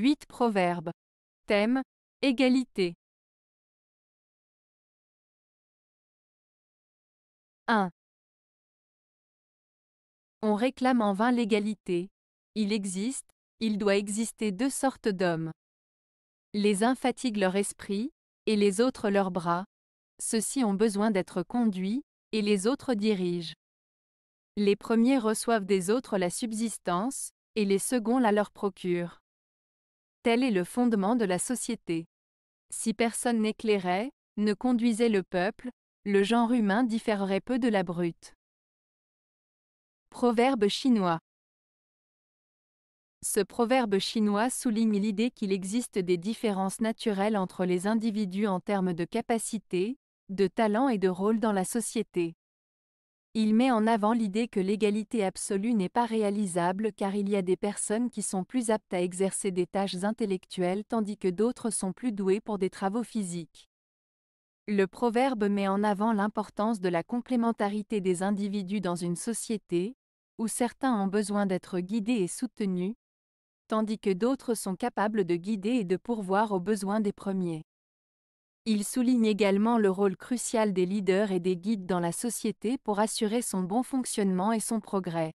8 Proverbes. Thème Égalité. 1. On réclame en vain l'égalité. Il existe, il doit exister deux sortes d'hommes. Les uns fatiguent leur esprit, et les autres leurs bras. Ceux-ci ont besoin d'être conduits, et les autres dirigent. Les premiers reçoivent des autres la subsistance, et les seconds la leur procurent. Tel est le fondement de la société. Si personne n'éclairait, ne conduisait le peuple, le genre humain différerait peu de la brute. Proverbe chinois Ce proverbe chinois souligne l'idée qu'il existe des différences naturelles entre les individus en termes de capacité, de talent et de rôle dans la société. Il met en avant l'idée que l'égalité absolue n'est pas réalisable car il y a des personnes qui sont plus aptes à exercer des tâches intellectuelles tandis que d'autres sont plus douées pour des travaux physiques. Le proverbe met en avant l'importance de la complémentarité des individus dans une société, où certains ont besoin d'être guidés et soutenus, tandis que d'autres sont capables de guider et de pourvoir aux besoins des premiers. Il souligne également le rôle crucial des leaders et des guides dans la société pour assurer son bon fonctionnement et son progrès.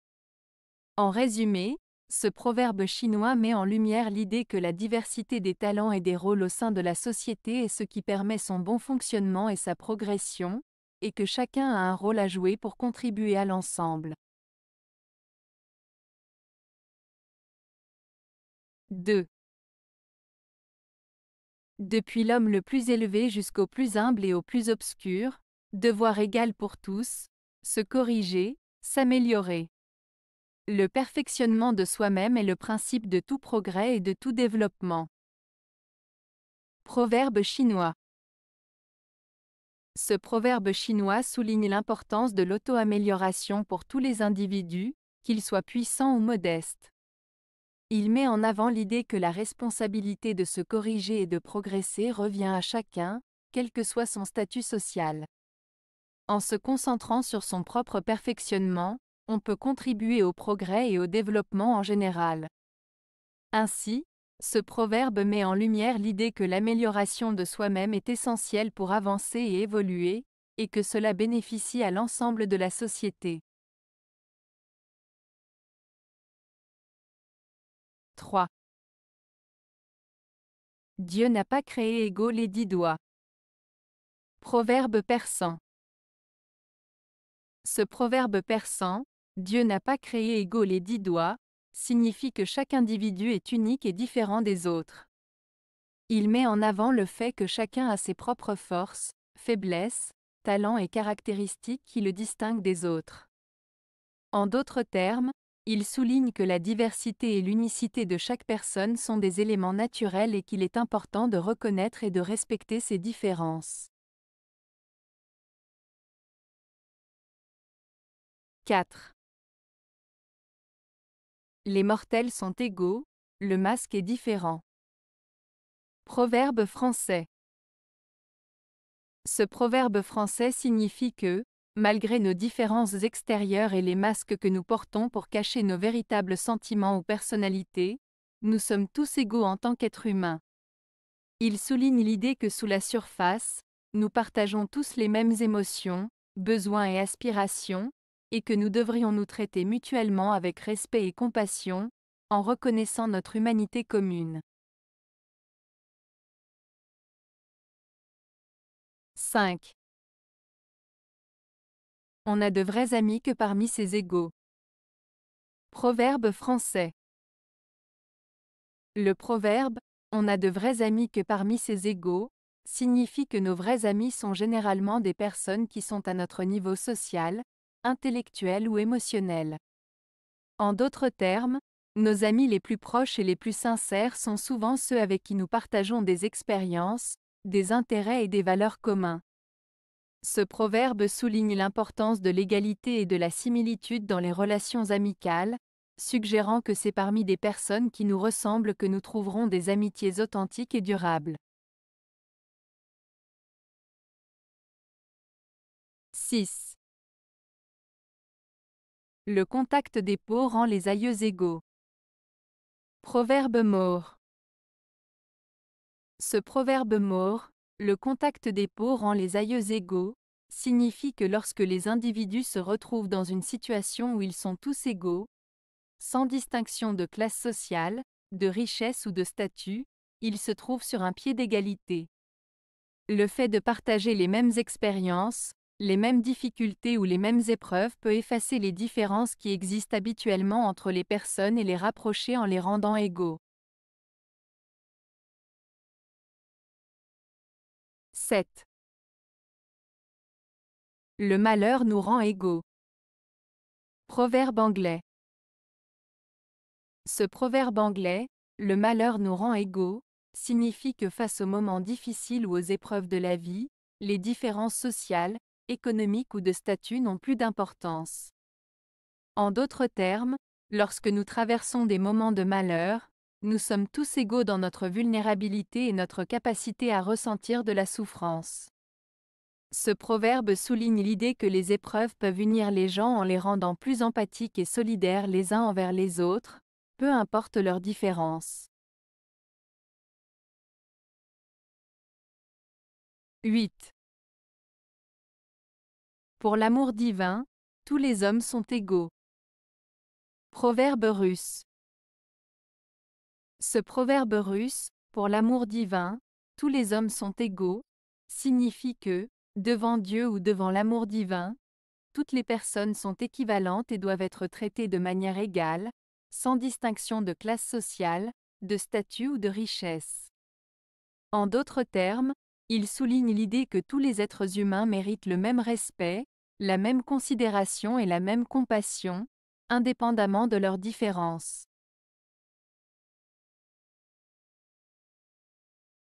En résumé, ce proverbe chinois met en lumière l'idée que la diversité des talents et des rôles au sein de la société est ce qui permet son bon fonctionnement et sa progression, et que chacun a un rôle à jouer pour contribuer à l'ensemble. 2 depuis l'homme le plus élevé jusqu'au plus humble et au plus obscur, devoir égal pour tous, se corriger, s'améliorer. Le perfectionnement de soi-même est le principe de tout progrès et de tout développement. Proverbe chinois Ce proverbe chinois souligne l'importance de l'auto-amélioration pour tous les individus, qu'ils soient puissants ou modestes. Il met en avant l'idée que la responsabilité de se corriger et de progresser revient à chacun, quel que soit son statut social. En se concentrant sur son propre perfectionnement, on peut contribuer au progrès et au développement en général. Ainsi, ce proverbe met en lumière l'idée que l'amélioration de soi-même est essentielle pour avancer et évoluer, et que cela bénéficie à l'ensemble de la société. Dieu n'a pas créé égaux les dix doigts. Proverbe persan. Ce proverbe persan, Dieu n'a pas créé égaux les dix doigts, signifie que chaque individu est unique et différent des autres. Il met en avant le fait que chacun a ses propres forces, faiblesses, talents et caractéristiques qui le distinguent des autres. En d'autres termes, il souligne que la diversité et l'unicité de chaque personne sont des éléments naturels et qu'il est important de reconnaître et de respecter ces différences. 4. Les mortels sont égaux, le masque est différent. Proverbe français Ce proverbe français signifie que, malgré nos différences extérieures et les masques que nous portons pour cacher nos véritables sentiments ou personnalités, nous sommes tous égaux en tant qu'êtres humains. Il souligne l'idée que sous la surface, nous partageons tous les mêmes émotions, besoins et aspirations, et que nous devrions nous traiter mutuellement avec respect et compassion, en reconnaissant notre humanité commune. 5. On a de vrais amis que parmi ses égaux. Proverbe français. Le proverbe On a de vrais amis que parmi ses égaux signifie que nos vrais amis sont généralement des personnes qui sont à notre niveau social, intellectuel ou émotionnel. En d'autres termes, nos amis les plus proches et les plus sincères sont souvent ceux avec qui nous partageons des expériences, des intérêts et des valeurs communs. Ce proverbe souligne l'importance de l'égalité et de la similitude dans les relations amicales, suggérant que c'est parmi des personnes qui nous ressemblent que nous trouverons des amitiés authentiques et durables. 6. Le contact des peaux rend les aïeux égaux. Proverbe mort. Ce proverbe mort... Le contact des peaux rend les aïeux égaux, signifie que lorsque les individus se retrouvent dans une situation où ils sont tous égaux, sans distinction de classe sociale, de richesse ou de statut, ils se trouvent sur un pied d'égalité. Le fait de partager les mêmes expériences, les mêmes difficultés ou les mêmes épreuves peut effacer les différences qui existent habituellement entre les personnes et les rapprocher en les rendant égaux. 7. Le malheur nous rend égaux. Proverbe anglais. Ce proverbe anglais, le malheur nous rend égaux, signifie que face aux moments difficiles ou aux épreuves de la vie, les différences sociales, économiques ou de statut n'ont plus d'importance. En d'autres termes, lorsque nous traversons des moments de malheur, nous sommes tous égaux dans notre vulnérabilité et notre capacité à ressentir de la souffrance. Ce proverbe souligne l'idée que les épreuves peuvent unir les gens en les rendant plus empathiques et solidaires les uns envers les autres, peu importe leur différence. 8. Pour l'amour divin, tous les hommes sont égaux. Proverbe russe. Ce proverbe russe, pour l'amour divin, tous les hommes sont égaux, signifie que, devant Dieu ou devant l'amour divin, toutes les personnes sont équivalentes et doivent être traitées de manière égale, sans distinction de classe sociale, de statut ou de richesse. En d'autres termes, il souligne l'idée que tous les êtres humains méritent le même respect, la même considération et la même compassion, indépendamment de leurs différences.